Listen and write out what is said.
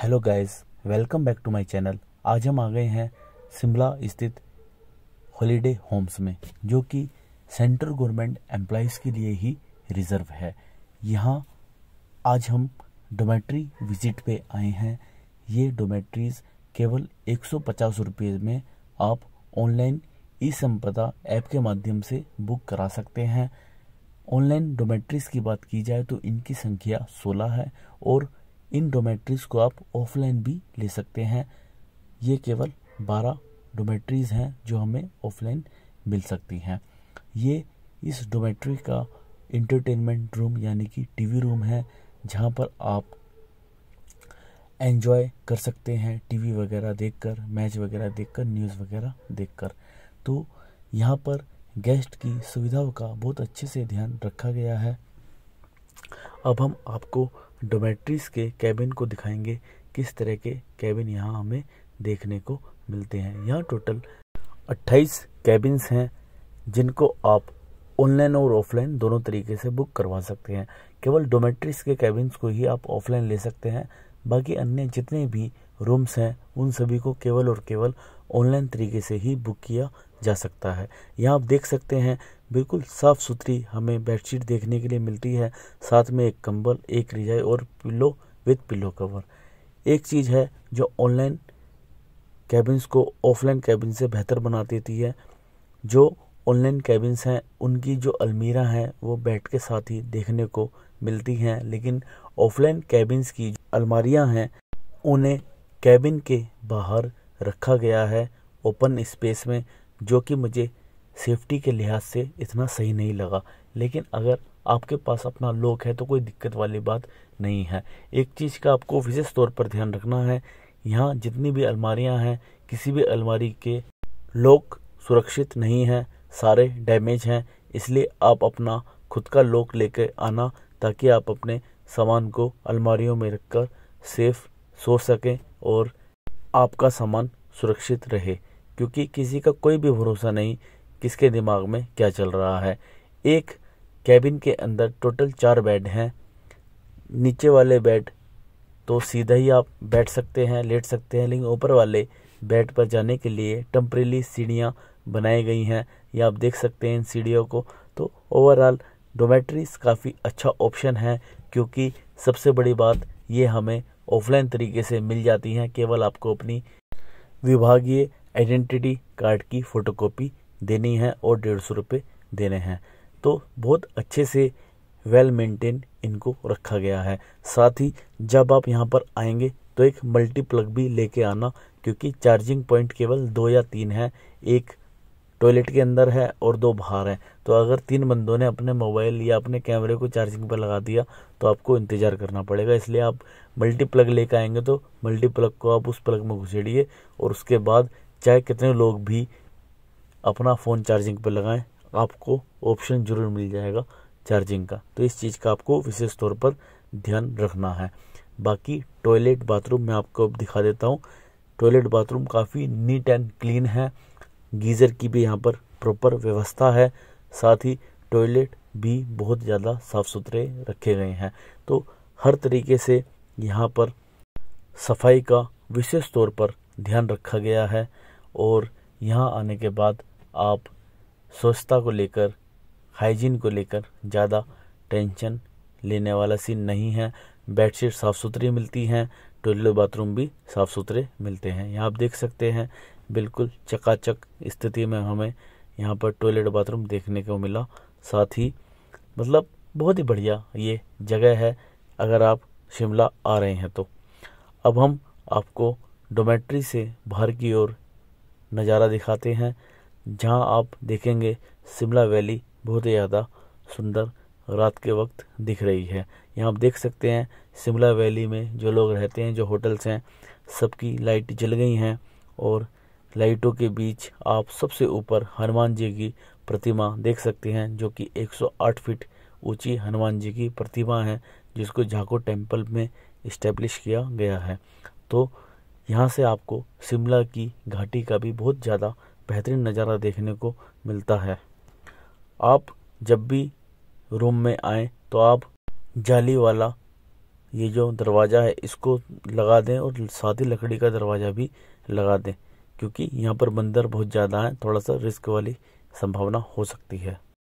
hello guys welcome back to my channel आज हम आ गए हैं शिमला स्थित हॉलीडे होम्स में जो कि सेंट्रल गवर्नमेंट एम्प्लॉज़ के लिए ही रिज़र्व है यहाँ आज हम डोमेट्री विजिट पे आए हैं ये डोमेट्रीज केवल एक सौ में आप ऑनलाइन ई संपदा ऐप के माध्यम से बुक करा सकते हैं ऑनलाइन डोमेट्रीज की बात की जाए तो इनकी संख्या 16 है और इन डोमेट्रीज को आप ऑफलाइन भी ले सकते हैं ये केवल बारह डोमेट्रीज हैं जो हमें ऑफलाइन मिल सकती हैं ये इस डोमेट्री का इंटरटेनमेंट रूम यानी कि टीवी रूम है जहाँ पर आप एंजॉय कर सकते हैं टीवी वगैरह देखकर मैच वगैरह देखकर न्यूज़ वगैरह देखकर तो यहाँ पर गेस्ट की सुविधाओं का बहुत अच्छे से ध्यान रखा गया है अब हम आपको डोमेट्रीज के कैबिन को दिखाएंगे किस तरह के कैबिन यहाँ हमें देखने को मिलते हैं यहाँ टोटल 28 कैबिन्स हैं जिनको आप ऑनलाइन और ऑफलाइन दोनों तरीके से बुक करवा सकते हैं केवल डोमेट्रिक्स के कैबिन्स को ही आप ऑफलाइन ले सकते हैं बाकी अन्य जितने भी रूम्स हैं उन सभी को केवल और केवल ऑनलाइन तरीके से ही बुक किया जा सकता है यहाँ आप देख सकते हैं बिल्कुल साफ़ सुथरी हमें बेडशीट देखने के लिए मिलती है साथ में एक कंबल एक रिजाई और पिल्लो विथ पिल्लो कवर एक चीज़ है जो ऑनलाइन कैबिन्स को ऑफलाइन कैबिन से बेहतर बना देती है जो ऑनलाइन कैबिन्स हैं उनकी जो अलमीरा हैं वो बेड के साथ ही देखने को मिलती हैं लेकिन ऑफलाइन कैबिन्स की अलमारियां हैं उन्हें कैबिन के बाहर रखा गया है ओपन स्पेस में जो कि मुझे सेफ्टी के लिहाज से इतना सही नहीं लगा लेकिन अगर आपके पास अपना लोक है तो कोई दिक्कत वाली बात नहीं है एक चीज़ का आपको विशेष तौर पर ध्यान रखना है यहाँ जितनी भी अलमारियाँ हैं किसी भी अलमारी के लोक सुरक्षित नहीं हैं सारे डैमेज हैं इसलिए आप अपना खुद का लोक लेकर आना ताकि आप अपने सामान को अलमारियों में रखकर सेफ सो सकें और आपका सामान सुरक्षित रहे क्योंकि किसी का कोई भी भरोसा नहीं किसके दिमाग में क्या चल रहा है एक कैबिन के अंदर टोटल चार बेड हैं नीचे वाले बेड तो सीधा ही आप बैठ सकते हैं लेट सकते हैं लेकिन ऊपर वाले बेड पर जाने के लिए टम्परेली सीढ़ियाँ बनाई गई हैं या आप देख सकते हैं इन सीढ़ियों को तो ओवरऑल डोमेट्रीज काफ़ी अच्छा ऑप्शन है क्योंकि सबसे बड़ी बात ये हमें ऑफलाइन तरीके से मिल जाती हैं केवल आपको अपनी विभागीय आइडेंटिटी कार्ड की फ़ोटोकॉपी देनी है और डेढ़ सौ रुपये देने हैं तो बहुत अच्छे से वेल मेंटेन इनको रखा गया है साथ ही जब आप यहाँ पर आएंगे तो एक मल्टी प्लग भी लेके आना क्योंकि चार्जिंग पॉइंट केवल दो या तीन है एक टॉयलेट के अंदर है और दो बाहर हैं तो अगर तीन बंदों ने अपने मोबाइल या अपने कैमरे को चार्जिंग पर लगा दिया तो आपको इंतज़ार करना पड़ेगा इसलिए आप मल्टी प्लग लेकर आएंगे तो मल्टी प्लग को आप उस प्लग में घुसेड़िए और उसके बाद चाहे कितने लोग भी अपना फ़ोन चार्जिंग पर लगाएं आपको ऑप्शन ज़रूर मिल जाएगा चार्जिंग का तो इस चीज़ का आपको विशेष तौर पर ध्यान रखना है बाकी टॉयलेट बाथरूम मैं आपको अब दिखा देता हूँ टॉयलेट बाथरूम काफ़ी नीट एंड क्लीन है गीज़र की भी यहाँ पर प्रॉपर व्यवस्था है साथ ही टॉयलेट भी बहुत ज़्यादा साफ़ सुथरे रखे गए हैं तो हर तरीके से यहाँ पर सफाई का विशेष तौर पर ध्यान रखा गया है और यहाँ आने के बाद आप स्वच्छता को लेकर हाइजीन को लेकर ज़्यादा टेंशन लेने वाला सीन नहीं है बेडशीट साफ़ सुथरी मिलती हैं टॉयलेट बाथरूम भी साफ़ सुथरे मिलते हैं यहाँ आप देख सकते हैं बिल्कुल चकाचक स्थिति में हमें यहाँ पर टॉयलेट बाथरूम देखने को मिला साथ ही मतलब बहुत ही बढ़िया ये जगह है अगर आप शिमला आ रहे हैं तो अब हम आपको डोमेट्री से बाहर की ओर नज़ारा दिखाते हैं जहां आप देखेंगे शिमला वैली बहुत ही ज़्यादा सुंदर रात के वक्त दिख रही है यहाँ आप देख सकते हैं शिमला वैली में जो लोग रहते हैं जो होटल्स हैं सबकी लाइट जल गई हैं और लाइटों के बीच आप सबसे ऊपर हनुमान जी की प्रतिमा देख सकते हैं जो कि 108 फीट ऊंची हनुमान जी की प्रतिमा है जिसको झाको टेम्पल में इस्टेब्लिश किया गया है तो यहाँ से आपको शिमला की घाटी का भी बहुत ज़्यादा बेहतरीन नज़ारा देखने को मिलता है आप जब भी रूम में आए तो आप जाली वाला ये जो दरवाज़ा है इसको लगा दें और साथ ही लकड़ी का दरवाज़ा भी लगा दें क्योंकि यहाँ पर बंदर बहुत ज़्यादा हैं थोड़ा सा रिस्क वाली संभावना हो सकती है